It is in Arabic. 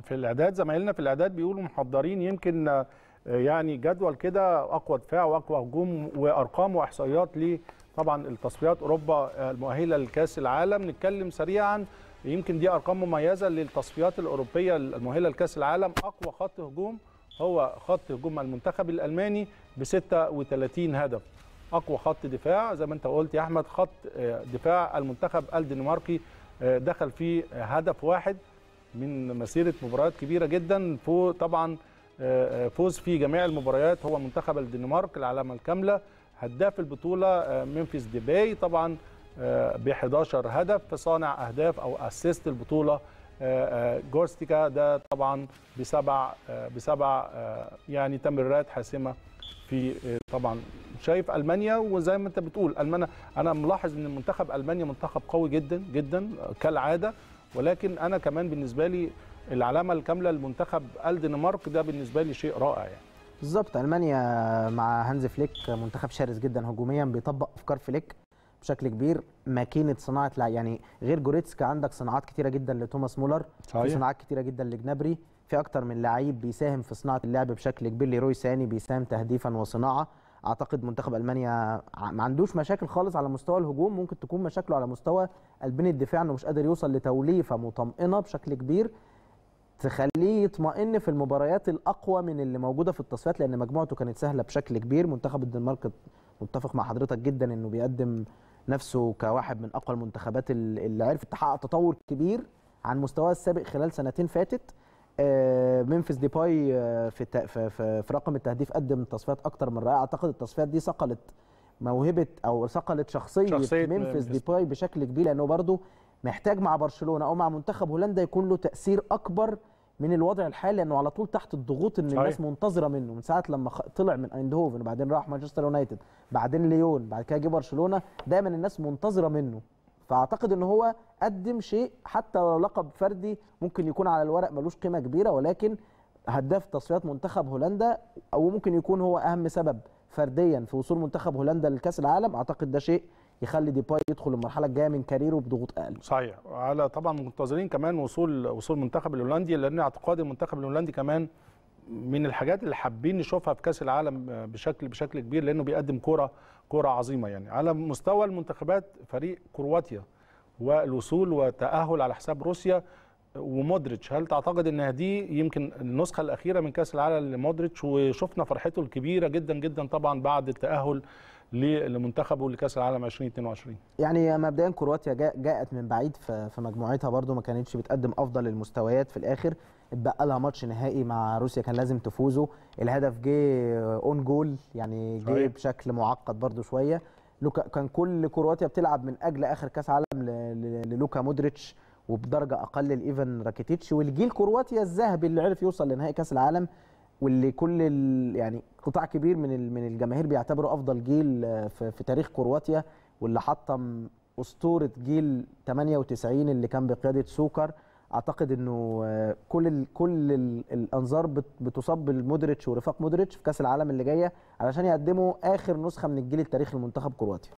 في الاعداد زمايلنا في الاعداد بيقولوا محضرين يمكن آه، يعني جدول كده اقوى دفاع واقوى هجوم وارقام واحصائيات ل طبعا التصفيات اوروبا آه، المؤهله لكاس العالم نتكلم سريعا يمكن دي ارقام مميزه للتصفيات الاوروبيه المؤهله لكاس العالم اقوى خط هجوم هو خط هجوم المنتخب الالماني ب 36 هدف اقوى خط دفاع زي ما انت قلت يا احمد خط آه، دفاع المنتخب الدنماركي دخل فيه هدف واحد من مسيره مباريات كبيره جدا فوق طبعا آه، آه، فوز في جميع المباريات هو منتخب الدنمارك العلامه الكامله هداف البطوله آه، منفيس ديباي طبعا ب 11 هدف صانع اهداف او اسيست البطوله جورستيكا ده طبعا بسبع بسبع يعني تمريرات حاسمه في طبعا شايف المانيا وزي ما انت بتقول المانيا انا ملاحظ ان منتخب المانيا منتخب قوي جدا جدا كالعاده ولكن انا كمان بالنسبه لي العلامه الكامله لمنتخب الدنمارك ده بالنسبه لي شيء رائع يعني. بالظبط المانيا مع هانز فليك منتخب شرس جدا هجوميا بيطبق افكار فليك بشكل كبير ماكينه صناعه لع... يعني غير جوريتسكا عندك صناعات كتيره جدا لتوماس مولر صحيح. في صناعات كتيره جدا لجنابري في اكتر من لعيب بيساهم في صناعه اللعب بشكل كبير لروي ساني بيساهم تهديفا وصناعه اعتقد منتخب المانيا ما عندوش مشاكل خالص على مستوى الهجوم ممكن تكون مشاكله على مستوى البين الدفاع انه مش قادر يوصل لتوليفه مطمئنه بشكل كبير تخليه يطمئن في المباريات الاقوى من اللي موجوده في التصفيات لان مجموعته كانت سهله بشكل كبير منتخب الدنمارك متفق مع حضرتك جدا انه بيقدم نفسه كواحد من اقوى المنتخبات اللي عرفت تحقق تطور كبير عن مستواه السابق خلال سنتين فاتت منفس آه، آه، ديباي في, في رقم التهديف قدم تصفيات اكتر من رائعه اعتقد التصفيات دي صقلت موهبه او صقلت شخصيه, شخصية منفس ديباي بشكل كبير لانه برضه محتاج مع برشلونه او مع منتخب هولندا يكون له تاثير اكبر من الوضع الحالي لانه على طول تحت الضغوط ان الناس منتظره منه من ساعه لما طلع من ايندهوفن وبعدين راح مانشستر يونايتد بعدين ليون بعد كده جه برشلونه دايما الناس منتظره منه فاعتقد ان هو قدم شيء حتى لو لقب فردي ممكن يكون على الورق ملوش قيمه كبيره ولكن هداف تصفيات منتخب هولندا او ممكن يكون هو اهم سبب فرديا في وصول منتخب هولندا لكاس العالم اعتقد ده شيء يخلي ديباي يدخل المرحله الجايه من كاريره بضغوط اقل صحيح على طبعا منتظرين كمان وصول وصول منتخب الهولندي لان اعتقاد المنتخب الهولندي كمان من الحاجات اللي حابين نشوفها في كاس العالم آه، بشكل بشكل كبير لانه بيقدم كره كره عظيمه يعني على مستوى المنتخبات فريق كرواتيا والوصول وتاهل على حساب روسيا ومودريتش هل تعتقد ان دي يمكن النسخه الاخيره من كاس العالم لمودريتش وشفنا فرحته الكبيره جدا جدا طبعا بعد التاهل لمنتخبه لكاس العالم 2022 يعني مبدئيا كرواتيا جاءت من بعيد في مجموعتها برده ما كانتش بتقدم افضل المستويات في الاخر اتبقى لها ماتش نهائي مع روسيا كان لازم تفوزه الهدف جه اون جول يعني جه بشكل معقد برده شويه لوكا كان كل كرواتيا بتلعب من اجل اخر كاس عالم للوكا مودريتش وبدرجه اقل لايفان راكيتيتش والجيل كرواتيا الذهبي اللي عرف يوصل لنهائي كاس العالم واللي كل يعني قطاع كبير من من الجماهير بيعتبره افضل جيل آه، في, في تاريخ كرواتيا واللي حطم اسطوره جيل 98 اللي كان بقياده سوكر اعتقد انه آه، كل الـ كل الـ الانظار بتصب لمودريتش ورفاق مودريتش في كاس العالم اللي جايه علشان يقدموا اخر نسخه من الجيل التاريخي لمنتخب كرواتيا